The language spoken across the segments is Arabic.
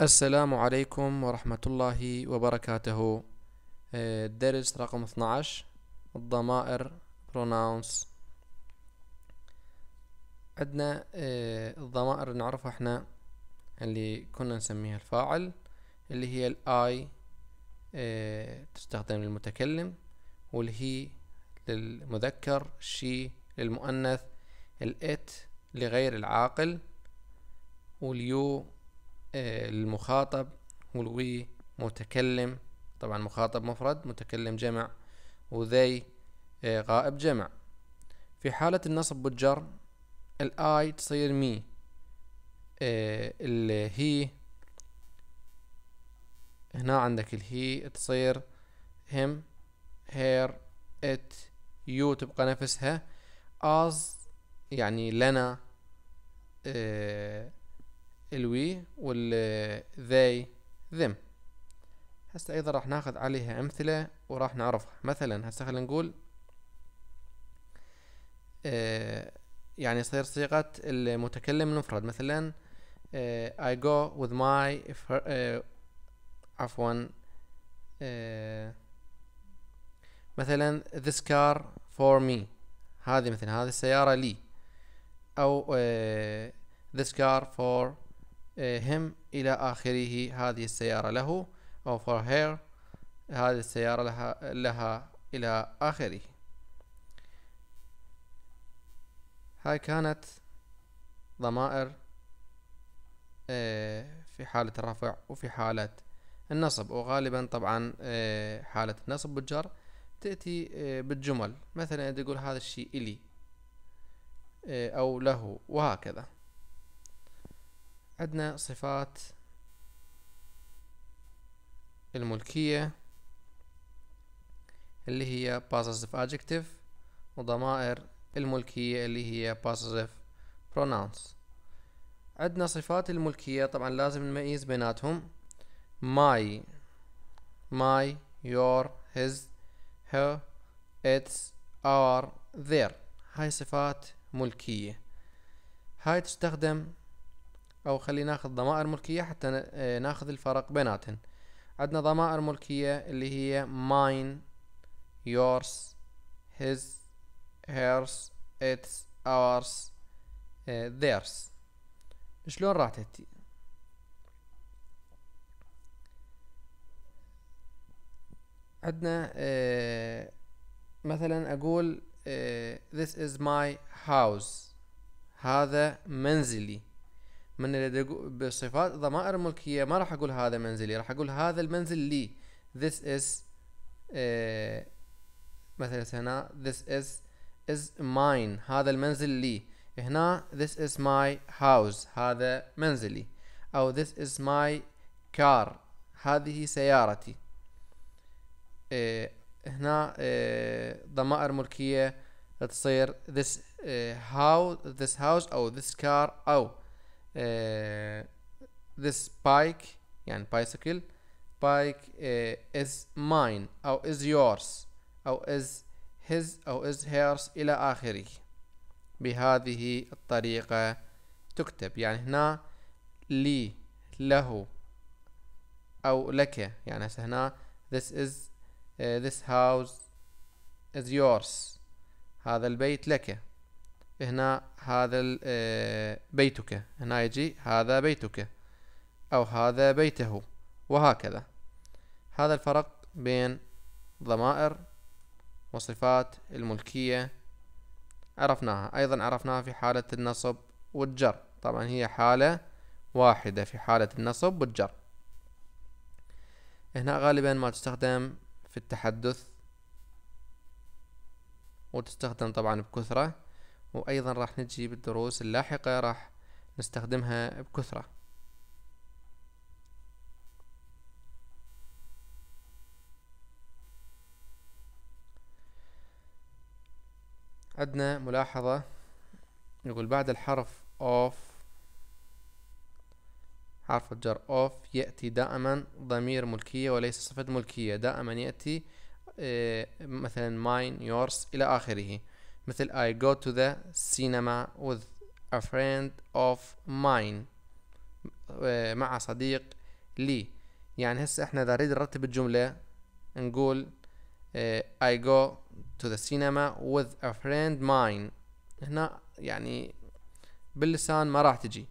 السلام عليكم ورحمة الله وبركاته إيه، درس رقم 12 الضمائر pronouns عندنا إيه، الضمائر نعرفها احنا اللي كنا نسميها الفاعل اللي هي الاي تستخدم للمتكلم والهي للمذكر شي للمؤنث الات لغير العاقل واليو المخاطب والوي متكلم طبعا مخاطب مفرد متكلم جمع وذي آه، غائب جمع في حالة النصب والجر الاي تصير مي آه، الهي هنا عندك الهي تصير هم هير ات يو تبقى نفسها از يعني لنا آه، الوي وال they them هسه ايضا راح ناخذ عليها امثله وراح نعرفها مثلا هسه خلينا نقول آه يعني يصير صيغه المتكلم المفرد مثلا آه I go with my آه عفوا آه مثلا this car for me هذه مثلا هذه السياره لي او آه this car for him إلى آخره هذه السيارة له أو for her هذه السيارة لها, لها إلى آخره هاي كانت ضمائر آه، في حالة الرفع وفي حالة النصب وغالبا طبعا آه، حالة النصب بالجر تأتي آه، بالجمل مثلا تقول هذا الشيء إلي أو له وهكذا عندنا صفات الملكية اللي هي possessive adjective وضمائر الملكية اللي هي possessive pronouns عندنا صفات الملكية طبعا لازم نميز بيناتهم my my your his her its our their هاي صفات ملكية هاي تستخدم او خلي ناخذ ضمائر ملكية حتى آه، ناخذ الفرق بيناتهم عندنا ضمائر ملكية اللي هي mine yours his hers its ours آه، theirs شلون راح تأتي عندنا آه، مثلا اقول this is my house هذا منزلي من اللي بصفات ضمائر الملكيه ما راح اقول هذا منزلي راح اقول هذا المنزل لي this is uh, مثلا هنا this is is mine هذا المنزل لي هنا this is my house هذا منزلي او this is my car هذه سيارتي إيه هنا آه، ضمائر ملكية تصير this آه، house this house او this car او آه، this bike يعني bicycle bike آه، is mine أو is yours أو is his أو is hers إلى آخره بهذه الطريقة تكتب يعني هنا لي له أو لك يعني هسه هنا this is uh, this house is yours هذا البيت لك هنا هذا آه، بيتك هنا يجي هذا بيتك أو هذا بيته وهكذا هذا الفرق بين ضمائر وصفات الملكية عرفناها أيضا عرفناها في حالة النصب والجر طبعا هي حالة واحدة في حالة النصب والجر هنا غالبا ما تستخدم في التحدث وتستخدم طبعا بكثرة وأيضا راح نجي بالدروس اللاحقة راح نستخدمها بكثرة عندنا ملاحظة يقول بعد الحرف of حرف الجر of يأتي دائما ضمير ملكية وليس صفة ملكية دائما يأتي آه، مثلا mine yours إلى آخره مثل I go to the cinema with a friend of mine آه، مع صديق لي يعني هسه احنا اذا نريد نرتب الجملة نقول آه، I go to the cinema with a friend mine هنا يعني باللسان ما راح تجي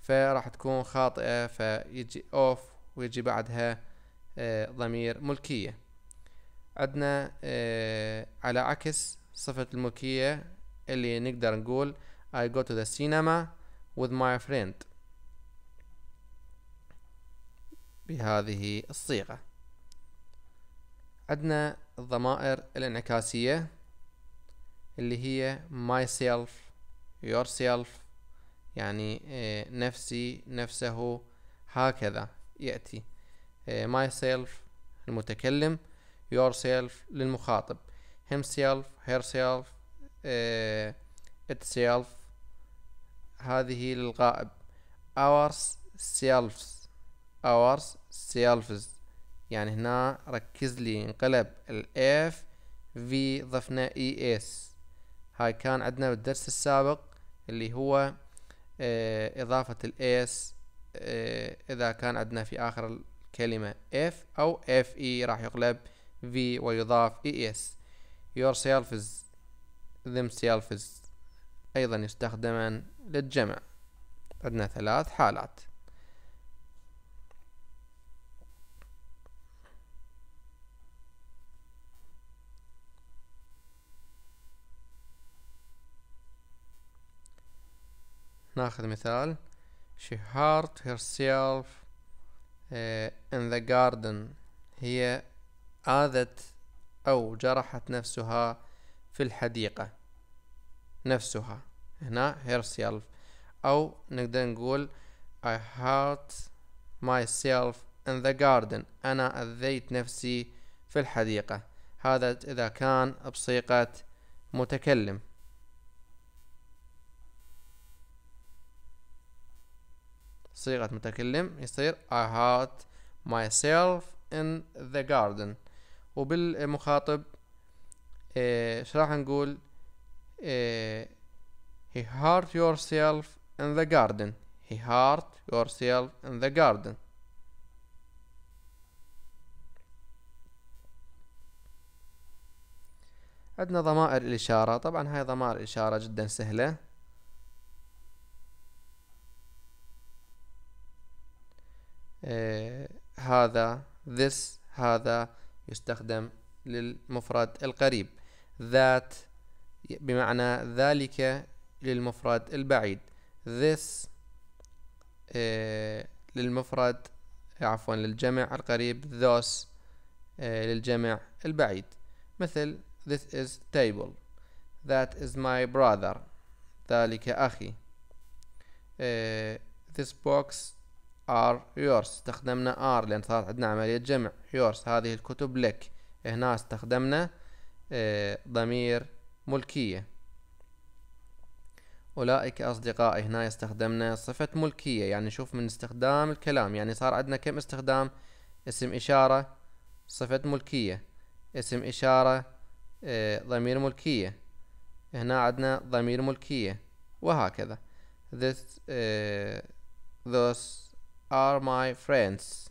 فراح تكون خاطئة فيجي off ويجي بعدها آه، ضمير ملكية عندنا على عكس صفة الملكية اللي نقدر نقول I go to the cinema with my friend بهذه الصيغة عندنا الضمائر الانعكاسية اللي هي myself yourself يعني آه، نفسي نفسه هكذا يأتي آه، myself المتكلم yourself للمخاطب himself herself uh, itself هذه للغائب ourselves selves يعني هنا ركز لي انقلب الاف في ضفنا اي e اس هاي كان عندنا بالدرس السابق اللي هو اه اضافة الاس اه اذا كان عندنا في اخر الكلمة اف او اف اي e راح يقلب في ويضاف اي e اس yourself themselves أيضا يستخدمان للجمع عندنا ثلاث حالات ناخذ مثال she hurt herself uh, in the garden هي آذت أو جرحت نفسها في الحديقة نفسها هنا herself أو نقدر نقول I hurt myself in the garden أنا أذيت نفسي في الحديقة هذا إذا كان بصيغة متكلم صيغة متكلم يصير I hurt myself in the garden وبالمخاطب آه، شو راح نقول آه، he hurt yourself in the garden he hurt yourself in the garden عندنا ضمائر الإشارة طبعا هاي ضمائر الإشارة جدا سهلة آه هذا this هذا يستخدم للمفرد القريب ذات بمعنى ذلك للمفرد البعيد this آه، للمفرد عفوا للجمع القريب those آه، للجمع البعيد مثل this is table that is my brother ذلك أخي آه، this box ار يورس استخدمنا ار لان صارت عندنا عملية جمع يورس هذه الكتب لك هنا استخدمنا آه، ضمير ملكية أولئك أصدقائي هنا استخدمنا صفة ملكية يعني شوف من استخدام الكلام يعني صار عندنا كم استخدام اسم إشارة صفة ملكية اسم إشارة آه، ضمير ملكية هنا عندنا ضمير ملكية وهكذا this uh, آه، those are my friends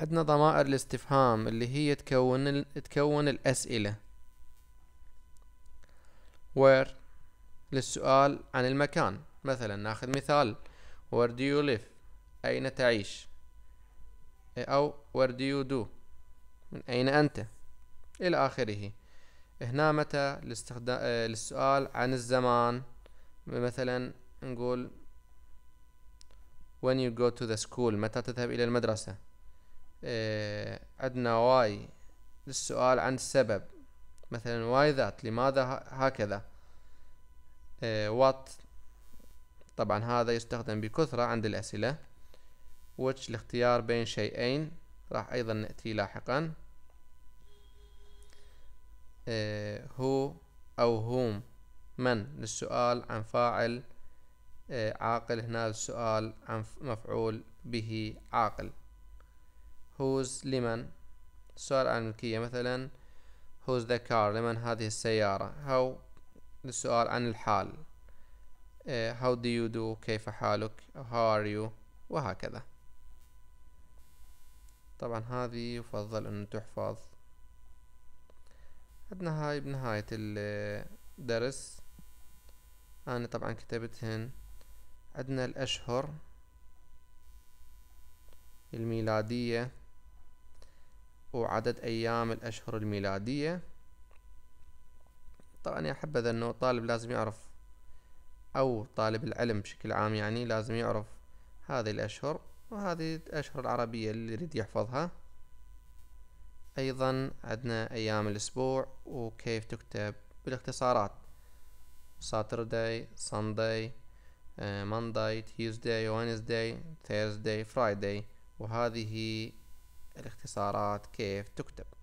عندنا ضمائر الاستفهام اللي هي تكون ال... تكون الأسئلة where للسؤال عن المكان مثلا ناخذ مثال where do you live أين تعيش أو where do you do من أين أنت إلى آخره هنا متى آه، للسؤال عن الزمان مثلا نقول when you go to the school متى تذهب إلى المدرسة آه، عندنا uh, why للسؤال عن السبب مثلا why that لماذا هكذا uh, what طبعا هذا يستخدم بكثرة عند الأسئلة which الاختيار بين شيئين راح أيضا نأتي لاحقا uh, who أو whom من للسؤال عن فاعل آه، عاقل هنا السؤال عن مفعول به عاقل هوز لمن السؤال عن الملكية مثلا هوز ذا كار لمن هذه السيارة هاو للسؤال عن الحال هاو دو يو دو كيف حالك هاو ار يو وهكذا طبعا هذه يفضل أن تحفظ عندنا هاي بنهاية الدرس آه، انا طبعا كتبتهن عندنا الاشهر الميلادية وعدد ايام الاشهر الميلادية طبعا يا حبذا انه طالب لازم يعرف او طالب العلم بشكل عام يعني لازم يعرف هذه الاشهر وهذه الاشهر العربية اللي يريد يحفظها ايضا عندنا ايام الاسبوع وكيف تكتب بالاختصارات Saturday, Sunday, Monday, Tuesday, Wednesday, Thursday, Friday وهذه الاختصارات كيف تكتب